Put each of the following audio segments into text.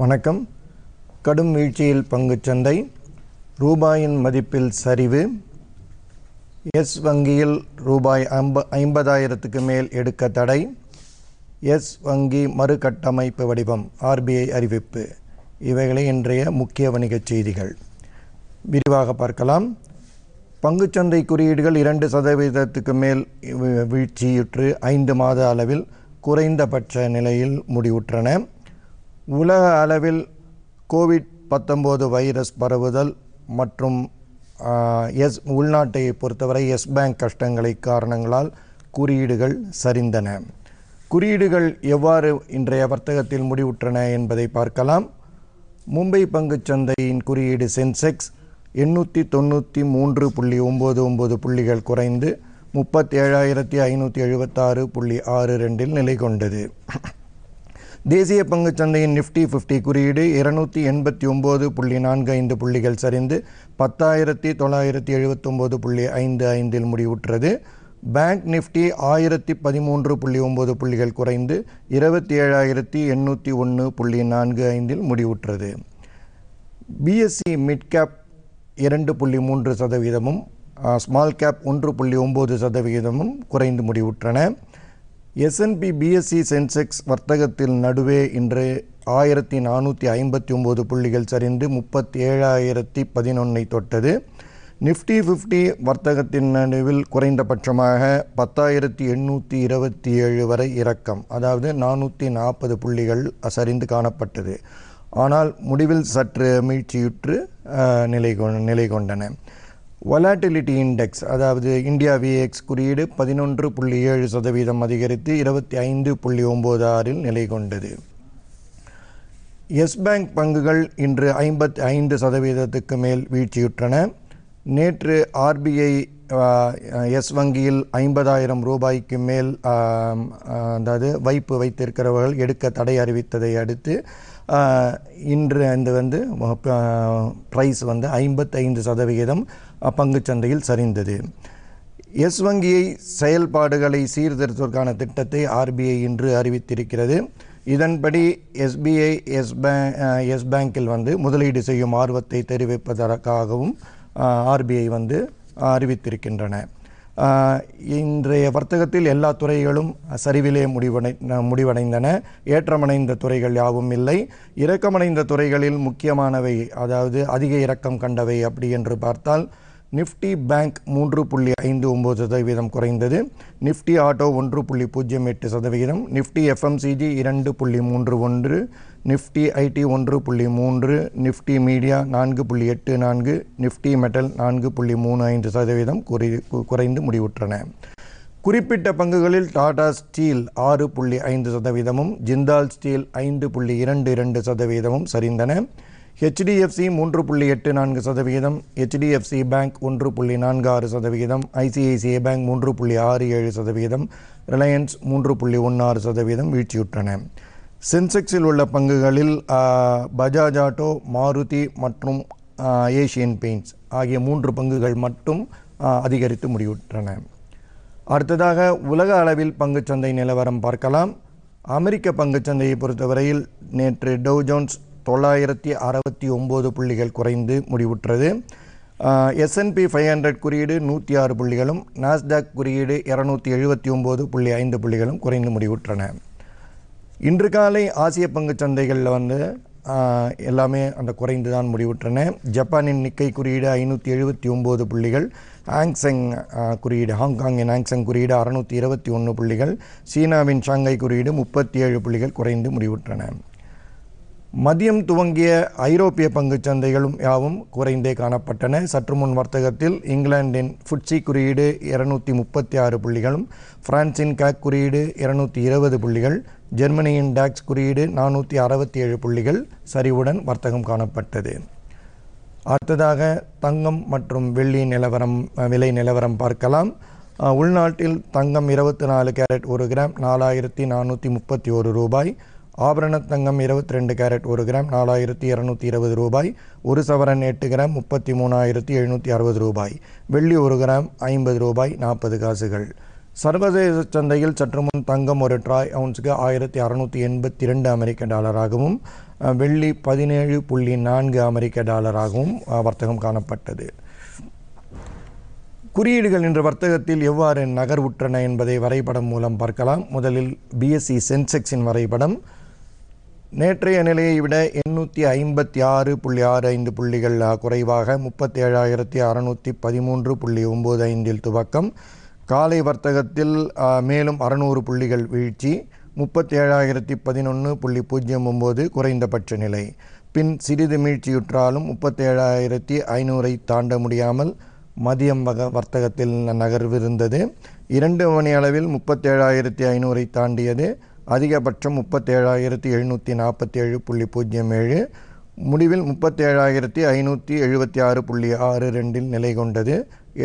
வணக்கம் கடும் வீழ்ச்சியில் பங்குச்சந்தை ரூபாயின் மதிப்பில் சரிவு எஸ் வங்கியில் ரூபாய் ஐம்ப ஐம்பதாயிரத்துக்கு மேல் எடுக்க தடை எஸ் வங்கி மறுகட்டமைப்பு வடிவம் ஆர்பிஐ அறிவிப்பு இவைகளே இன்றைய முக்கிய வணிகச் செய்திகள் விரிவாக பார்க்கலாம் பங்குச்சந்தை குறியீடுகள் இரண்டு சதவீதத்துக்கு மேல் வீழ்ச்சியுற்று ஐந்து மாத அளவில் குறைந்தபட்ச நிலையில் முடிவுற்றன உலக அளவில் கோவிட் பத்தொம்போது வைரஸ் பரவுதல் மற்றும் எஸ் உள்நாட்டை பொறுத்தவரை எஸ் பேங்க் கஷ்டங்களை காரணங்களால் குறியீடுகள் சரிந்தன குறியீடுகள் எவ்வாறு இன்றைய வர்த்தகத்தில் முடிவுற்றன என்பதை பார்க்கலாம் மும்பை சந்தையின் குறியீடு சென்செக்ஸ் எண்ணூற்றி தொண்ணூற்றி மூன்று புள்ளி ஒம்பது ஒம்பது புள்ளிகள் குறைந்து முப்பத்தி ஏழாயிரத்தி ஐநூற்றி எழுபத்தாறு புள்ளி ஆறு ரெண்டில் நிலை கொண்டது தேசிய சந்தையின் நிஃப்டி ஃபிஃப்டி குறியீடு இருநூத்தி எண்பத்தி ஒம்போது புள்ளி நான்கு ஐந்து புள்ளிகள் சரிந்து பத்தாயிரத்தி தொள்ளாயிரத்தி எழுபத்தொம்போது புள்ளி ஐந்து ஐந்தில் முடிவுற்றது பேங்க் நிஃப்டி ஆயிரத்தி பதிமூன்று புள்ளி ஒம்பது புள்ளிகள் குறைந்து இருபத்தி ஏழாயிரத்தி எண்ணூற்றி ஒன்று புள்ளி நான்கு ஐந்தில் முடிவுற்றது பிஎஸ்சி மிட்கேப் இரண்டு புள்ளி மூன்று சதவீதமும் ஸ்மால் கேப் ஒன்று புள்ளி ஒம்பது சதவீதமும் குறைந்து முடிவுற்றன எஸ்என்பி பிஎஸ்சி சென்செக்ஸ் வர்த்தகத்தில் நடுவே இன்று ஆயிரத்தி நானூற்றி ஐம்பத்தி ஒம்பது புள்ளிகள் சரிந்து முப்பத்தி ஏழாயிரத்தி பதினொன்னை தொட்டது நிஃப்டி ஃபிஃப்டி வர்த்தகத்தின் நடுவில் குறைந்தபட்சமாக பத்தாயிரத்தி எண்ணூற்றி இருபத்தி ஏழு வரை இறக்கம் அதாவது நானூற்றி நாற்பது புள்ளிகள் சரிந்து காணப்பட்டது ஆனால் முடிவில் சற்று மீழ்ச்சியுற்று நிலை கொ நிலை கொண்டன வொலாட்டிலிட்டி இண்டெக்ஸ் அதாவது இந்தியா விஎக்ஸ் குறியீடு பதினொன்று புள்ளி ஏழு சதவீதம் அதிகரித்து இருபத்தி ஐந்து புள்ளி ஒம்பது ஆறில் நிலை கொண்டது எஸ் பேங்க் பங்குகள் இன்று ஐம்பத்தி ஐந்து சதவீதத்துக்கு மேல் வீழ்ச்சியுற்றன நேற்று ஆர்பிஐ எஸ் வங்கியில் ஐம்பதாயிரம் ரூபாய்க்கு மேல் அதாவது வைப்பு வைத்திருக்கிறவர்கள் எடுக்க தடை அறிவித்ததை அடுத்து இன்று அந்த வந்து ப்ரைஸ் வந்து ஐம்பத்தைந்து சதவிகிதம் பங்குச்சந்தையில் சரிந்தது எஸ் வங்கியை செயல்பாடுகளை சீர்திருத்துவதற்கான திட்டத்தை ஆர்பிஐ இன்று அறிவித்திருக்கிறது இதன்படி எஸ்பிஐ எஸ் பே எஸ் பேங்கில் வந்து முதலீடு செய்யும் ஆர்வத்தை தெரிவிப்பதற்காகவும் ஆர்பிஐ வந்து அறிவித்திருக்கின்றன இன்றைய வர்த்தகத்தில் எல்லா துறைகளும் சரிவிலே முடிவடை முடிவடைந்தன ஏற்றமடைந்த துறைகள் யாவும் இல்லை இறக்கமடைந்த துறைகளில் முக்கியமானவை அதாவது அதிக இறக்கம் கண்டவை அப்படி என்று பார்த்தால் நிஃப்டி பேங்க் மூன்று புள்ளி ஐந்து ஒம்பது சதவீதம் குறைந்தது நிஃப்டி ஆட்டோ ஒன்று புள்ளி பூஜ்ஜியம் எட்டு சதவீதம் நிஃப்டி எஃப்எம்சிஜி இரண்டு புள்ளி மூன்று ஒன்று நிஃப்டி ஐடி ஒன்று புள்ளி மூன்று நிஃப்டி மீடியா நான்கு புள்ளி எட்டு நான்கு நிஃப்டி மெட்டல் நான்கு புள்ளி மூணு ஐந்து சதவீதம் குறை குறைந்து முடிவுற்றன குறிப்பிட்ட பங்குகளில் டாடா ஸ்டீல் ஆறு புள்ளி ஐந்து சதவீதமும் ஜிந்தால் ஸ்டீல் ஐந்து புள்ளி இரண்டு இரண்டு சதவீதமும் சரிந்தன ஹெச்டிஎஃப்சி மூன்று புள்ளி எட்டு நான்கு சதவீதம் ஹெச்டிஎஃப்சி பேங்க் ஒன்று புள்ளி நான்கு ஆறு சதவீதம் ஐசிஐசிஐ பேங்க் மூன்று புள்ளி ஆறு ஏழு சதவீதம் ரிலையன்ஸ் மூன்று புள்ளி ஒன்று ஆறு சதவீதம் வீழ்ச்சியுற்றன சென்செக்ஸில் உள்ள பங்குகளில் பஜாஜ் ஆட்டோ மாருதி மற்றும் ஏஷியன் பெயிண்ட்ஸ் ஆகிய மூன்று பங்குகள் மட்டும் அதிகரித்து முடிவுற்றன அடுத்ததாக உலக அளவில் பங்குச்சந்தை நிலவரம் பார்க்கலாம் அமெரிக்க பங்குச்சந்தையை பொறுத்தவரையில் நேற்று டவு ஜோன்ஸ் தொள்ளாயிரத்தி அறுபத்தி ஒம்பது புள்ளிகள் குறைந்து முடிவுற்றது எஸ்என்பி ஃபைவ் ஹண்ட்ரட் குறியீடு நூற்றி ஆறு புள்ளிகளும் நாஸ்டாக் குறியீடு இரநூத்தி எழுபத்தி ஒம்பது புள்ளி ஐந்து புள்ளிகளும் குறைந்து முடிவுற்றன இன்று காலை ஆசிய பங்கு சந்தைகளில் வந்து எல்லாமே அந்த குறைந்து தான் முடிவுற்றன ஜப்பானின் நிக்கை குறியீடு ஐநூற்றி எழுபத்தி ஒம்பது புள்ளிகள் ஆங்சங் குறியீடு ஹாங்காங்கின் ஆங்சங் குறியீடு அறுநூற்றி இருபத்தி ஒன்று புள்ளிகள் சீனாவின் ஷாங்கை குறியீடு முப்பத்தி ஏழு புள்ளிகள் குறைந்து முடிவுற்றன மதியம் துவங்கிய ஐரோப்பிய பங்குச் சந்தைகளும் யாவும் குறைந்தே காணப்பட்டன சற்று முன் வர்த்தகத்தில் இங்கிலாந்தின் ஃபுட்சி குறியீடு இருநூற்றி முப்பத்தி ஆறு புள்ளிகளும் பிரான்சின் கேக் குறியீடு இருநூற்றி இருபது புள்ளிகள் ஜெர்மனியின் டாக்ஸ் குறியீடு நானூற்றி அறுபத்தி ஏழு புள்ளிகள் சரிவுடன் வர்த்தகம் காணப்பட்டது அடுத்ததாக தங்கம் மற்றும் வெள்ளி நிலவரம் விலை நிலவரம் பார்க்கலாம் உள்நாட்டில் தங்கம் இருபத்தி நாலு கேரட் ஒரு கிராம் நாலாயிரத்தி நானூற்றி முப்பத்தி ஒரு ரூபாய் ஆபரண தங்கம் இருபத்தி ரெண்டு கேரட் ஒரு கிராம் நாலாயிரத்தி இரநூத்தி இருபது ரூபாய் ஒரு சவரன் எட்டு கிராம் முப்பத்தி மூணாயிரத்தி எழுநூற்றி அறுபது ரூபாய் வெள்ளி ஒரு கிராம் ஐம்பது ரூபாய் நாற்பது காசுகள் சர்வதேச சந்தையில் சற்று முன் தங்கம் ஒரு ட்ராய் அவுன்ஸுக்கு ஆயிரத்தி அறநூற்றி எண்பத்தி ரெண்டு அமெரிக்க டாலராகவும் வெள்ளி பதினேழு புள்ளி நான்கு அமெரிக்க டாலராகவும் வர்த்தகம் காணப்பட்டது குறியீடுகள் இன்று வர்த்தகத்தில் எவ்வாறு நகர்வுற்றன என்பதை வரைபடம் மூலம் பார்க்கலாம் முதலில் பிஎஸ்சி சென்செக்ஸின் வரைபடம் நேற்றைய நிலையை விட எண்ணூற்றி ஐம்பத்தி ஆறு புள்ளி ஆறு ஐந்து புள்ளிகள் குறைவாக முப்பத்தி ஏழாயிரத்தி அறநூற்றி பதிமூன்று புள்ளி ஒம்பது ஐந்தில் துவக்கம் காலை வர்த்தகத்தில் மேலும் அறநூறு புள்ளிகள் வீழ்ச்சி முப்பத்தி ஏழாயிரத்தி பதினொன்று புள்ளி பூஜ்ஜியம் ஒம்பது குறைந்தபட்ச நிலை பின் சிறிது மீழ்ச்சியுற்றாலும் முப்பத்தி ஏழாயிரத்தி ஐநூறை தாண்ட முடியாமல் மதியம் வக வர்த்தகத்தில் நகர்விருந்தது இரண்டு மணி அளவில் முப்பத்தேழாயிரத்தி ஐநூறை தாண்டியது அதிகபட்சம் முப்பத்தேழாயிரத்தி எழுநூற்றி நாற்பத்தி ஏழு புள்ளி பூஜ்ஜியம் ஏழு முடிவில் முப்பத்தேழாயிரத்தி ஐநூற்றி எழுபத்தி ஆறு புள்ளி ஆறு ரெண்டில் நிலை கொண்டது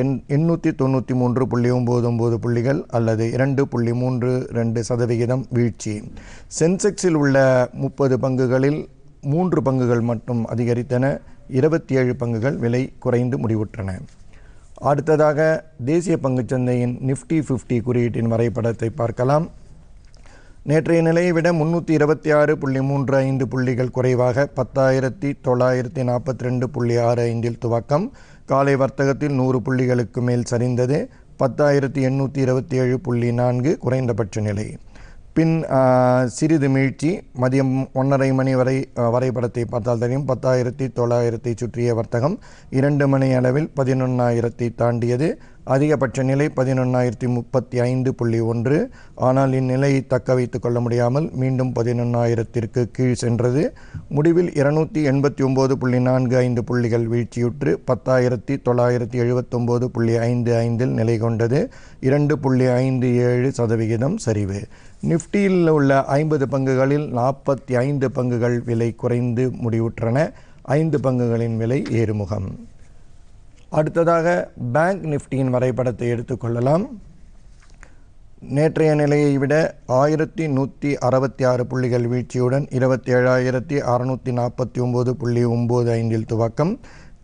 எண் எண்ணூற்றி தொண்ணூற்றி மூன்று புள்ளி ஒம்பது ஒம்பது புள்ளிகள் அல்லது இரண்டு புள்ளி மூன்று ரெண்டு சதவிகிதம் வீழ்ச்சி சென்செக்ஸில் உள்ள முப்பது பங்குகளில் மூன்று பங்குகள் மட்டும் அதிகரித்தன இருபத்தி ஏழு பங்குகள் விலை குறைந்து முடிவுற்றன அடுத்ததாக தேசிய பங்குச்சந்தையின் நிஃப்டி ஃபிஃப்டி குறியீட்டின் வரைபடத்தை பார்க்கலாம் நேற்றைய நிலையை விட முன்னூற்றி இருபத்தி ஆறு புள்ளி மூன்று ஐந்து புள்ளிகள் குறைவாக பத்தாயிரத்தி தொள்ளாயிரத்தி நாற்பத்தி ரெண்டு புள்ளி ஆறு ஐந்தில் துவக்கம் காலை வர்த்தகத்தில் நூறு புள்ளிகளுக்கு மேல் சரிந்தது பத்தாயிரத்தி எண்ணூற்றி இருபத்தி ஏழு புள்ளி நான்கு குறைந்தபட்ச நிலை பின் சிறிது மீழ்ச்சி மதியம் ஒன்றரை மணி வரை வரைபடத்தை பார்த்தால் தெரியும் பத்தாயிரத்தி தொள்ளாயிரத்தை சுற்றிய வர்த்தகம் இரண்டு மணி அளவில் பதினொன்றாயிரத்தை தாண்டியது அதிகபட்ச நிலை பதினொன்றாயிரத்தி முப்பத்தி ஐந்து புள்ளி ஒன்று ஆனால் இந்நிலையை தக்க வைத்து கொள்ள முடியாமல் மீண்டும் பதினொன்றாயிரத்திற்கு கீழ் சென்றது முடிவில் இருநூற்றி எண்பத்தி ஒம்பது புள்ளி நான்கு ஐந்து புள்ளிகள் வீழ்ச்சியுற்று பத்தாயிரத்தி தொள்ளாயிரத்தி எழுபத்தொம்போது புள்ளி ஐந்து ஐந்தில் நிலை கொண்டது இரண்டு புள்ளி ஐந்து ஏழு சதவிகிதம் சரிவு நிஃப்டியில் உள்ள ஐம்பது பங்குகளில் நாற்பத்தி ஐந்து பங்குகள் விலை குறைந்து முடிவுற்றன ஐந்து பங்குகளின் விலை ஏறுமுகம் அடுத்ததாக பேங்க் நிஃப்டியின் வரைபடத்தை எடுத்துக்கொள்ளலாம் நேற்றைய நிலையை விட ஆயிரத்தி நூற்றி அறுபத்தி ஆறு புள்ளிகள் வீழ்ச்சியுடன் இருபத்தி ஏழாயிரத்தி அறுநூற்றி நாற்பத்தி ஒம்பது புள்ளி ஒம்பது ஐந்தில் துவக்கம்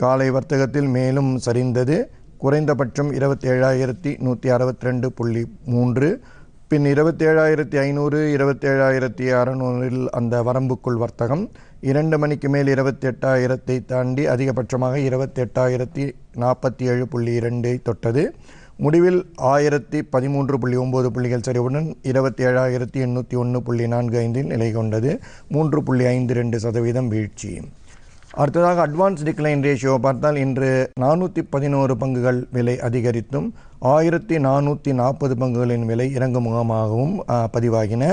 காலை வர்த்தகத்தில் மேலும் சரிந்தது குறைந்தபட்சம் இருபத்தி ஏழாயிரத்தி நூற்றி அறுபத்தி ரெண்டு புள்ளி மூன்று பின் இருபத்தி ஏழாயிரத்தி ஐநூறு இருபத்தேழாயிரத்தி அறநூறில் அந்த வரம்புக்குள் வர்த்தகம் இரண்டு மணிக்கு மேல் இருபத்தி எட்டாயிரத்தை தாண்டி அதிகபட்சமாக இருபத்தெட்டாயிரத்தி நாற்பத்தி ஏழு புள்ளி இரண்டை தொட்டது முடிவில் ஆயிரத்தி பதிமூன்று புள்ளி ஒம்பது புள்ளிகள் சரிவுடன் இருபத்தி ஏழாயிரத்தி எண்ணூற்றி ஒன்று புள்ளி நான்கு ஐந்தில் நிலை கொண்டது மூன்று புள்ளி ஐந்து ரெண்டு சதவீதம் வீழ்ச்சி அடுத்ததாக அட்வான்ஸ் டிக்ளைன் ரேஷியோ பார்த்தால் இன்று நானூற்றி பதினோரு பங்குகள் விலை அதிகரித்தும் ஆயிரத்தி நானூற்றி நாற்பது பங்குகளின் விலை இறங்கு முகமாகவும் பதிவாகின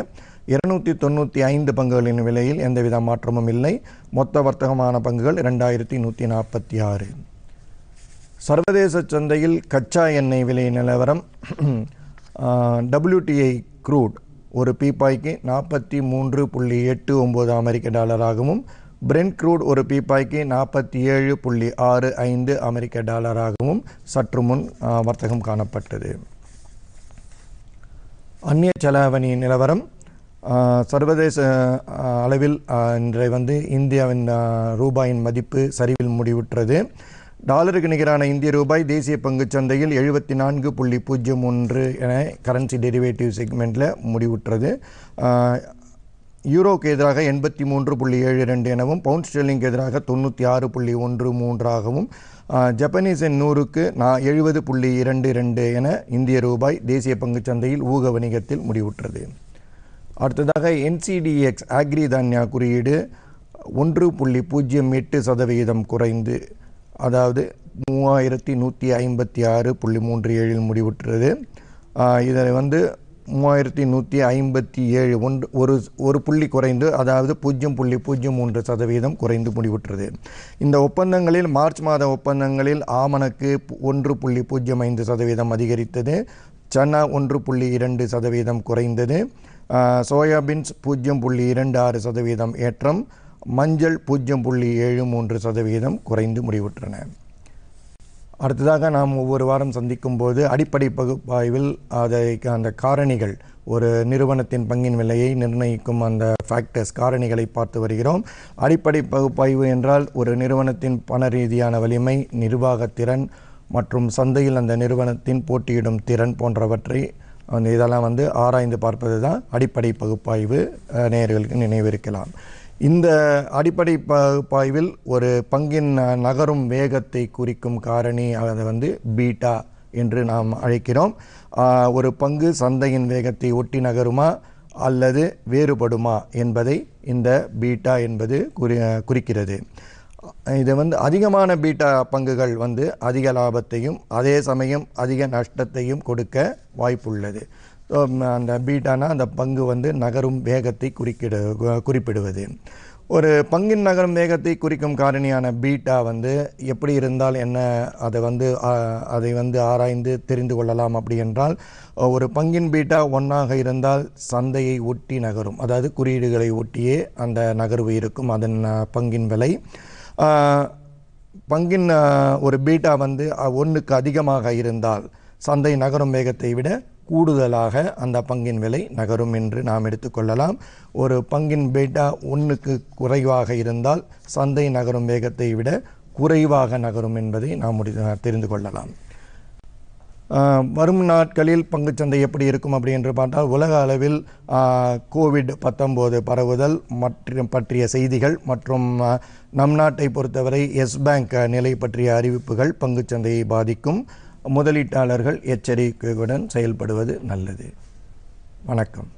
இருநூற்றி தொண்ணூற்றி ஐந்து பங்குகளின் விலையில் எந்தவித மாற்றமும் இல்லை மொத்த வர்த்தகமான பங்குகள் ரெண்டாயிரத்தி நூற்றி நாற்பத்தி ஆறு சர்வதேச சந்தையில் கச்சா எண்ணெய் விலை நிலவரம் டபிள்யூடிஐ க்ரூட் ஒரு பீப்பாய்க்கு நாற்பத்தி மூன்று புள்ளி எட்டு ஒம்பது அமெரிக்க டாலராகவும் பிரெண்ட் க்ரூட் ஒரு பீப்பாய்க்கு நாற்பத்தி ஏழு புள்ளி ஆறு ஐந்து அமெரிக்க டாலராகவும் சற்று முன் வர்த்தகம் காணப்பட்டது அந்நிய செலாவணி நிலவரம் சர்வதேச அளவில் இன்றை வந்து இந்தியாவின் ரூபாயின் மதிப்பு சரிவில் முடிவுற்றது டாலருக்கு நிகரான இந்திய ரூபாய் தேசிய சந்தையில் எழுபத்தி நான்கு புள்ளி பூஜ்ஜியம் ஒன்று என கரன்சி டெரிவேட்டிவ் செக்மெண்ட்டில் முடிவுற்றது யூரோக்கு எதிராக எண்பத்தி மூன்று புள்ளி ஏழு ரெண்டு எனவும் பவுண்ட் ஸ்டெல்லிங்கு எதிராக தொண்ணூற்றி ஆறு புள்ளி ஒன்று மூன்றாகவும் ஜப்பனீஸ் என் நூறுக்கு நான் எழுபது புள்ளி இரண்டு ரெண்டு என இந்திய ரூபாய் தேசிய சந்தையில் ஊக வணிகத்தில் முடிவுற்றது அடுத்ததாக என்சிடிஎக்ஸ் ஆக்ரி தான்யா குறியீடு ஒன்று புள்ளி பூஜ்ஜியம் எட்டு சதவிகிதம் குறைந்து அதாவது மூவாயிரத்தி நூற்றி ஐம்பத்தி ஆறு புள்ளி மூன்று ஏழில் முடிவுற்றது இதை வந்து மூவாயிரத்தி நூற்றி ஐம்பத்தி ஏழு ஒன்று ஒரு ஒரு புள்ளி குறைந்து அதாவது பூஜ்ஜியம் புள்ளி பூஜ்ஜியம் மூன்று சதவீதம் குறைந்து முடிவுற்றது இந்த ஒப்பந்தங்களில் மார்ச் மாத ஒப்பந்தங்களில் ஆமணக்கு ஒன்று புள்ளி பூஜ்ஜியம் ஐந்து சதவீதம் அதிகரித்தது சனா ஒன்று புள்ளி இரண்டு சதவீதம் குறைந்தது சோயாபீன்ஸ் பூஜ்ஜியம் புள்ளி இரண்டு ஆறு சதவீதம் ஏற்றம் மஞ்சள் பூஜ்ஜியம் புள்ளி ஏழு மூன்று சதவீதம் குறைந்து முடிவுற்றன அடுத்ததாக நாம் ஒவ்வொரு வாரம் சந்திக்கும் போது அடிப்படை பகுப்பாய்வில் அதை அந்த காரணிகள் ஒரு நிறுவனத்தின் பங்கின் விலையை நிர்ணயிக்கும் அந்த ஃபேக்டர்ஸ் காரணிகளை பார்த்து வருகிறோம் அடிப்படை பகுப்பாய்வு என்றால் ஒரு நிறுவனத்தின் பண ரீதியான வலிமை நிர்வாகத்திறன் மற்றும் சந்தையில் அந்த நிறுவனத்தின் போட்டியிடும் திறன் போன்றவற்றை வந்து இதெல்லாம் வந்து ஆராய்ந்து பார்ப்பது தான் அடிப்படை பகுப்பாய்வு நேயர்களுக்கு நினைவிருக்கலாம் இந்த அடிப்படை பகுப்பாய்வில் ஒரு பங்கின் நகரும் வேகத்தை குறிக்கும் காரணி அதை வந்து பீட்டா என்று நாம் அழைக்கிறோம் ஒரு பங்கு சந்தையின் வேகத்தை ஒட்டி நகருமா அல்லது வேறுபடுமா என்பதை இந்த பீட்டா என்பது குறி குறிக்கிறது இது வந்து அதிகமான பீட்டா பங்குகள் வந்து அதிக லாபத்தையும் அதே சமயம் அதிக நஷ்டத்தையும் கொடுக்க வாய்ப்புள்ளது அந்த பீட்டானா அந்த பங்கு வந்து நகரும் வேகத்தை குறிக்கிட குறிப்பிடுவது ஒரு பங்கின் நகரும் வேகத்தை குறிக்கும் காரணியான பீட்டா வந்து எப்படி இருந்தால் என்ன அதை வந்து அதை வந்து ஆராய்ந்து தெரிந்து கொள்ளலாம் அப்படி என்றால் ஒரு பங்கின் பீட்டா ஒன்றாக இருந்தால் சந்தையை ஒட்டி நகரும் அதாவது குறியீடுகளை ஒட்டியே அந்த நகர்வு இருக்கும் அதன் பங்கின் விலை பங்கின் ஒரு பீட்டா வந்து ஒன்றுக்கு அதிகமாக இருந்தால் சந்தை நகரும் வேகத்தை விட கூடுதலாக அந்த பங்கின் விலை நகரும் என்று நாம் எடுத்துக்கொள்ளலாம் ஒரு பங்கின் பீட்டா ஒன்றுக்கு குறைவாக இருந்தால் சந்தை நகரும் வேகத்தை விட குறைவாக நகரும் என்பதை நாம் தெரிந்து கொள்ளலாம் வரும் நாட்களில் பங்குச்சந்தை எப்படி இருக்கும் அப்படி என்று பார்த்தால் உலக அளவில் கோவிட் பத்தொம்போது பரவுதல் மற்றும் பற்றிய செய்திகள் மற்றும் நம் நாட்டை பொறுத்தவரை எஸ் பேங்க் நிலை பற்றிய அறிவிப்புகள் பங்குச்சந்தையை பாதிக்கும் முதலீட்டாளர்கள் எச்சரிக்கையுடன் செயல்படுவது நல்லது வணக்கம்